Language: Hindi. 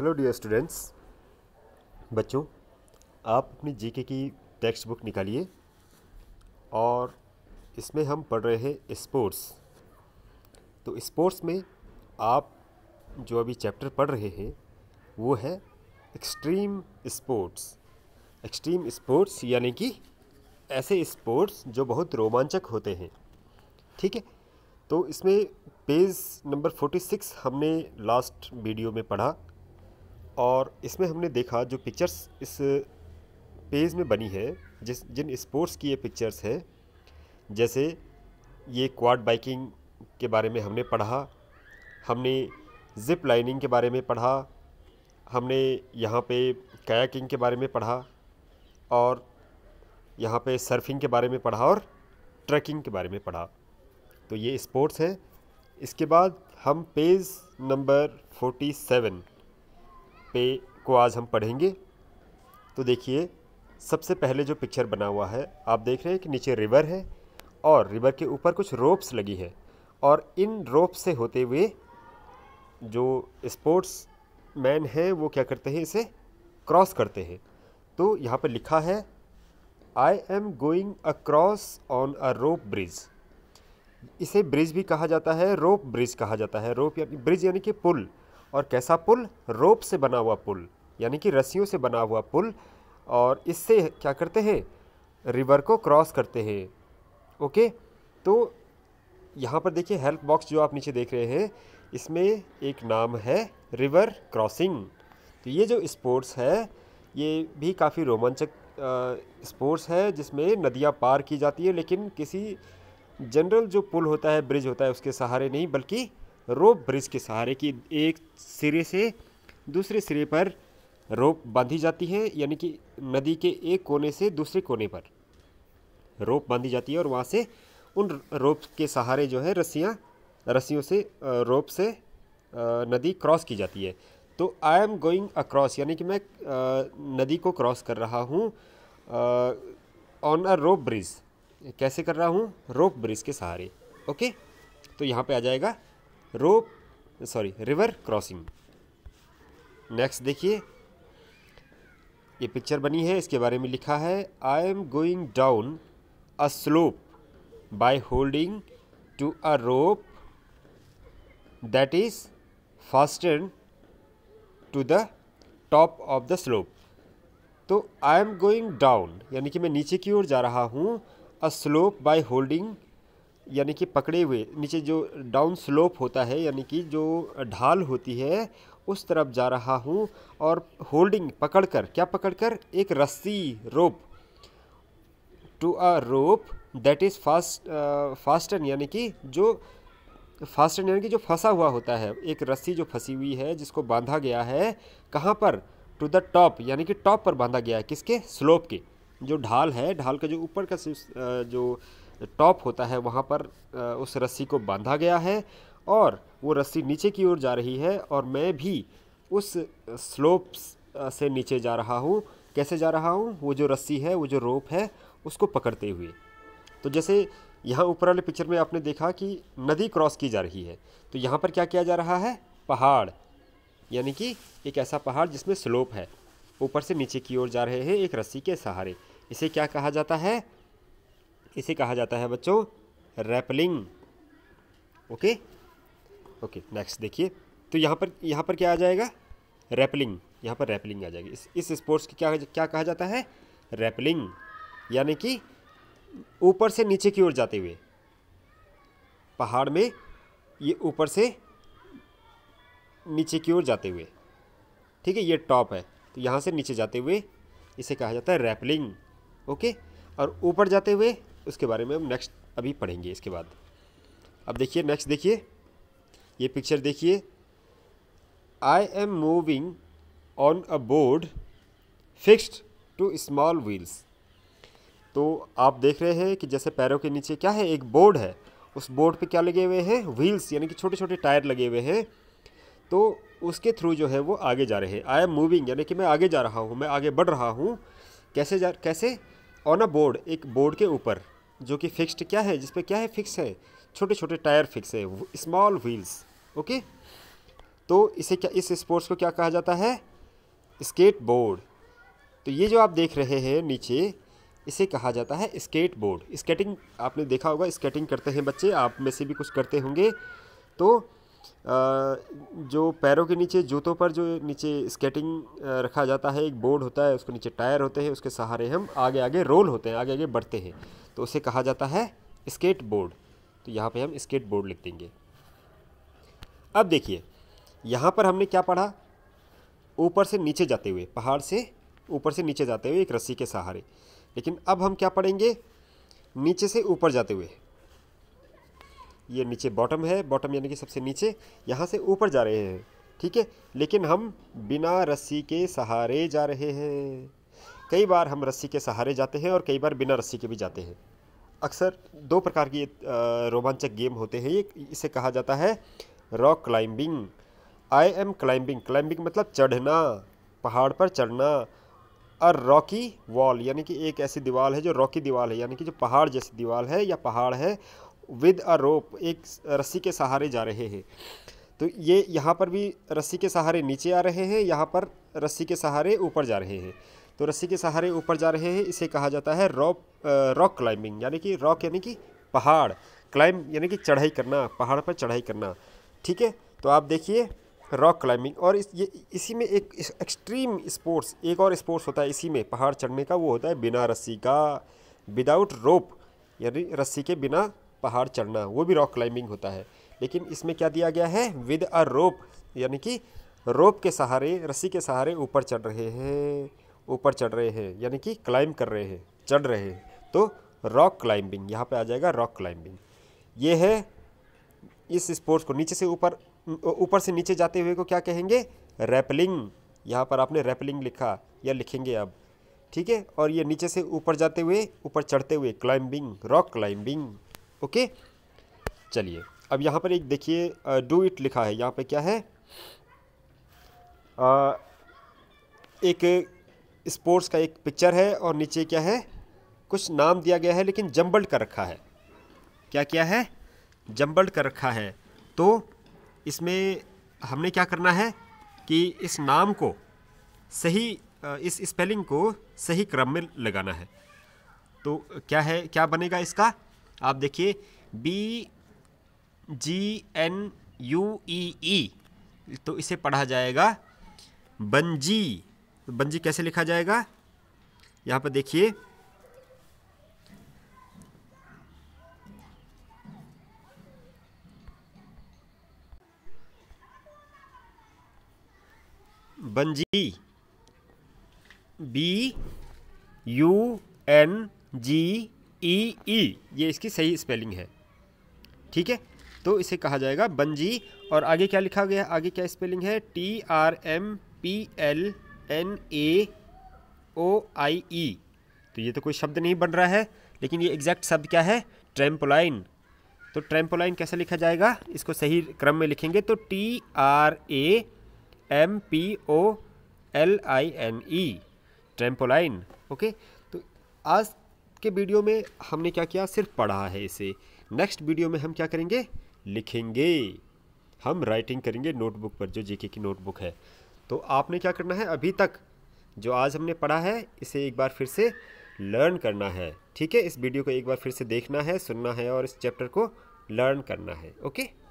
हेलो डियर स्टूडेंट्स बच्चों आप अपनी जीके की टेक्स्ट बुक निकालिए और इसमें हम पढ़ रहे हैं स्पोर्ट्स तो स्पोर्ट्स में आप जो अभी चैप्टर पढ़ रहे हैं वो है एक्सट्रीम स्पोर्ट्स एक्सट्रीम स्पोर्ट्स यानी कि ऐसे स्पोर्ट्स जो बहुत रोमांचक होते हैं ठीक है तो इसमें पेज नंबर फोर्टी सिक्स हमने लास्ट वीडियो में पढ़ा और इसमें हमने देखा जो पिक्चर्स इस पेज में बनी है जिस जिन स्पोर्ट्स की ये पिक्चर्स हैं जैसे ये क्वाड बाइकिंग के बारे में हमने पढ़ा हमने ज़िप लाइनिंग के बारे में पढ़ा हमने यहाँ पे कायाकिंग के बारे में पढ़ा और यहाँ पे सर्फिंग के बारे में पढ़ा और ट्रैकिंग के बारे में पढ़ा तो ये स्पोर्ट्स हैं इसके बाद हम पेज नंबर फोर्टी सेवन पे को आज हम पढ़ेंगे तो देखिए सबसे पहले जो पिक्चर बना हुआ है आप देख रहे हैं कि नीचे रिवर है और रिवर के ऊपर कुछ रोप्स लगी है और इन रोप से होते हुए जो स्पोर्ट्स मैन हैं वो क्या करते हैं इसे क्रॉस करते हैं तो यहाँ पर लिखा है I am going across on a rope bridge इसे ब्रिज भी कहा जाता है रोप ब्रिज कहा जाता है रोप यानी ब्रिज यानी कि पुल और कैसा पुल रोप से बना हुआ पुल यानी कि रस्सियों से बना हुआ पुल और इससे क्या करते हैं रिवर को क्रॉस करते हैं ओके तो यहाँ पर देखिए हेल्प बॉक्स जो आप नीचे देख रहे हैं इसमें एक नाम है रिवर क्रॉसिंग तो ये जो स्पोर्ट्स है ये भी काफ़ी रोमांचक स्पोर्ट्स है जिसमें नदियाँ पार की जाती है लेकिन किसी जनरल जो पुल होता है ब्रिज होता है उसके सहारे नहीं बल्कि रोप ब्रिज के सहारे की एक सिरे से दूसरे सिरे पर रोप बांधी जाती है यानी कि नदी के एक कोने से दूसरे कोने पर रोप बांधी जाती है और वहाँ से उन रोप के सहारे जो है रस्सियाँ रस्सियों से रोप से नदी क्रॉस की जाती है तो आई एम गोइंग अक्रॉस यानी कि मैं नदी को क्रॉस कर रहा हूँ ऑन अ रोप ब्रिज कैसे कर रहा हूँ रोप ब्रिज के सहारे ओके तो यहाँ पे आ जाएगा rope sorry river crossing next देखिए ये पिक्चर बनी है इसके बारे में लिखा है I am going down a slope by holding to a rope that is fasten to the top of the slope तो आई एम गोइंग डाउन यानी कि मैं नीचे की ओर जा रहा हूँ अ स्लोप बाय होल्डिंग यानी कि पकड़े हुए नीचे जो डाउन स्लोप होता है यानी कि जो ढाल होती है उस तरफ जा रहा हूँ और होल्डिंग पकड़कर क्या पकड़कर एक रस्सी rope to a rope that is fast fasten यानी कि जो फास्टन यानी कि जो फंसा हुआ होता है एक रस्सी जो फंसी हुई है जिसको बांधा गया है कहाँ पर टू द टॉप यानी कि टॉप पर बांधा गया है किसके स्लोप के जो ढाल है ढाल का जो ऊपर का जो टॉप होता है वहाँ पर उस रस्सी को बांधा गया है और वो रस्सी नीचे की ओर जा रही है और मैं भी उस स्लोप्स से नीचे जा रहा हूँ कैसे जा रहा हूँ वो जो रस्सी है वो जो रोप है उसको पकड़ते हुए तो जैसे यहाँ ऊपर वाले पिक्चर में आपने देखा कि नदी क्रॉस की जा रही है तो यहाँ पर क्या किया जा रहा है पहाड़ यानी कि एक ऐसा पहाड़ जिसमें स्लोप है ऊपर से नीचे की ओर जा रहे हैं एक रस्सी के सहारे इसे क्या कहा जाता है इसे कहा जाता है बच्चों रैपलिंग ओके ओके नेक्स्ट देखिए तो यहाँ पर यहाँ पर क्या आ जाएगा रैपलिंग यहाँ पर रैपलिंग आ जाएगी इस स्पोर्ट्स की क्या क्या कहा जाता है रैपलिंग यानी कि ऊपर से नीचे की ओर जाते हुए पहाड़ में ये ऊपर से नीचे की ओर जाते हुए ठीक है ये टॉप है तो यहाँ से नीचे जाते हुए इसे कहा जाता है रैपलिंग ओके और ऊपर जाते हुए उसके बारे में हम नेक्स्ट अभी पढ़ेंगे इसके बाद अब देखिए नेक्स्ट देखिए ये पिक्चर देखिए I am moving on a board fixed to small wheels तो आप देख रहे हैं कि जैसे पैरों के नीचे क्या है एक बोर्ड है उस बोर्ड पे क्या लगे हुए हैं व्हील्स यानी कि छोटे छोटे टायर लगे हुए हैं तो उसके थ्रू जो है वो आगे जा रहे हैं आई एम मूविंग यानी कि मैं आगे जा रहा हूँ मैं आगे बढ़ रहा हूँ कैसे जा कैसे ऑन अ बोर्ड एक बोर्ड के ऊपर जो कि फिक्स्ड क्या है जिस पर क्या है फिक्स है छोटे छोटे टायर फिक्स है स्मॉल व्हील्स ओके तो इसे क्या इस स्पोर्ट्स को क्या कहा जाता है स्केट बोर्ड तो ये जो आप देख रहे हैं नीचे इसे कहा जाता है स्केट बोर्ड स्केटिंग आपने देखा होगा स्केटिंग करते हैं बच्चे आप में से भी कुछ करते होंगे तो जो पैरों के नीचे जूतों पर जो नीचे स्केटिंग रखा जाता है एक बोर्ड होता है उसके नीचे टायर होते हैं उसके सहारे हम आगे आगे रोल होते हैं आगे आगे बढ़ते हैं तो उसे कहा जाता है स्केट बोर्ड तो यहाँ पे हम स्केट बोर्ड लिख देंगे अब देखिए यहाँ पर हमने क्या पढ़ा ऊपर से नीचे जाते हुए पहाड़ से ऊपर से नीचे जाते हुए एक रस्सी के सहारे लेकिन अब हम क्या पढ़ेंगे नीचे से ऊपर जाते हुए ये नीचे बॉटम है बॉटम यानी कि सबसे नीचे यहाँ से ऊपर जा रहे हैं ठीक है लेकिन हम बिना रस्सी के सहारे जा रहे हैं कई बार हम रस्सी के सहारे जाते हैं और कई बार बिना रस्सी के भी जाते हैं अक्सर दो प्रकार की रोमांचक गेम होते हैं ये इसे कहा जाता है rock climbing I am climbing climbing मतलब चढ़ना पहाड़ पर चढ़ना और रॉकी वॉल यानी कि एक ऐसी दीवार है जो रॉकी दीवार है यानी कि जो पहाड़ जैसी दीवार है या पहाड़ है विद अ रोप एक रस्सी के सहारे जा रहे हैं तो ये यहाँ पर भी रस्सी के सहारे नीचे आ रहे हैं यहाँ पर रस्सी के सहारे ऊपर जा रहे हैं तो रस्सी के सहारे ऊपर जा रहे हैं इसे कहा जाता है रॉक रॉक क्लाइंबिंग यानी कि रॉक यानी कि पहाड़ क्लाइंब यानी कि चढ़ाई करना पहाड़ पर चढ़ाई करना ठीक है तो आप देखिए रॉक क्लाइंबिंग और इस ये इसी में एक एक्सट्रीम स्पोर्ट्स एक और स्पोर्ट्स होता है इसी में पहाड़ चढ़ने का वो होता है बिना रस्सी का विदाउट रोप यानी रस्सी के बिना पहाड़ चढ़ना वो भी रॉक क्लाइंबिंग होता है लेकिन इसमें क्या दिया गया है विद अ रोप यानी कि रोप के सहारे रस्सी के सहारे ऊपर चढ़ रहे हैं ऊपर चढ़ रहे हैं यानी कि क्लाइंब कर रहे हैं चढ़ रहे हैं तो रॉक क्लाइंबिंग यहाँ पे आ जाएगा रॉक क्लाइंबिंग ये है इस स्पोर्ट्स को नीचे से ऊपर ऊपर से नीचे जाते हुए को क्या कहेंगे रैपलिंग यहाँ पर आपने रैपलिंग लिखा या लिखेंगे अब ठीक है और ये नीचे से ऊपर जाते हुए ऊपर चढ़ते हुए क्लाइंबिंग रॉक क्लाइंबिंग ओके चलिए अब यहाँ पर एक देखिए डू इट लिखा है यहाँ पर क्या है आ, एक स्पोर्ट्स का एक पिक्चर है और नीचे क्या है कुछ नाम दिया गया है लेकिन जम्बल्ड कर रखा है क्या क्या है जम्बल्ड कर रखा है तो इसमें हमने क्या करना है कि इस नाम को सही इस स्पेलिंग को सही क्रम में लगाना है तो क्या है क्या बनेगा इसका आप देखिए B G N U E E तो इसे पढ़ा जाएगा बंजी तो बंजी कैसे लिखा जाएगा यहाँ पर देखिए bungee B U N G E e, E e, ये इसकी सही स्पेलिंग है ठीक है तो इसे कहा जाएगा बंजी और आगे क्या लिखा गया आगे क्या स्पेलिंग है T R M P L N A O I E तो ये तो कोई शब्द नहीं बन रहा है लेकिन ये एग्जैक्ट शब्द क्या है ट्रेम्पोलाइन तो ट्रेम्पोलाइन कैसे लिखा जाएगा इसको सही क्रम में लिखेंगे तो T R A M P O L I N E trampoline okay तो आज के वीडियो में हमने क्या किया सिर्फ पढ़ा है इसे नेक्स्ट वीडियो में हम क्या करेंगे लिखेंगे हम राइटिंग करेंगे नोटबुक पर जो जीके की नोटबुक है तो आपने क्या करना है अभी तक जो आज हमने पढ़ा है इसे एक बार फिर से लर्न करना है ठीक है इस वीडियो को एक बार फिर से देखना है सुनना है और इस चैप्टर को लर्न करना है ओके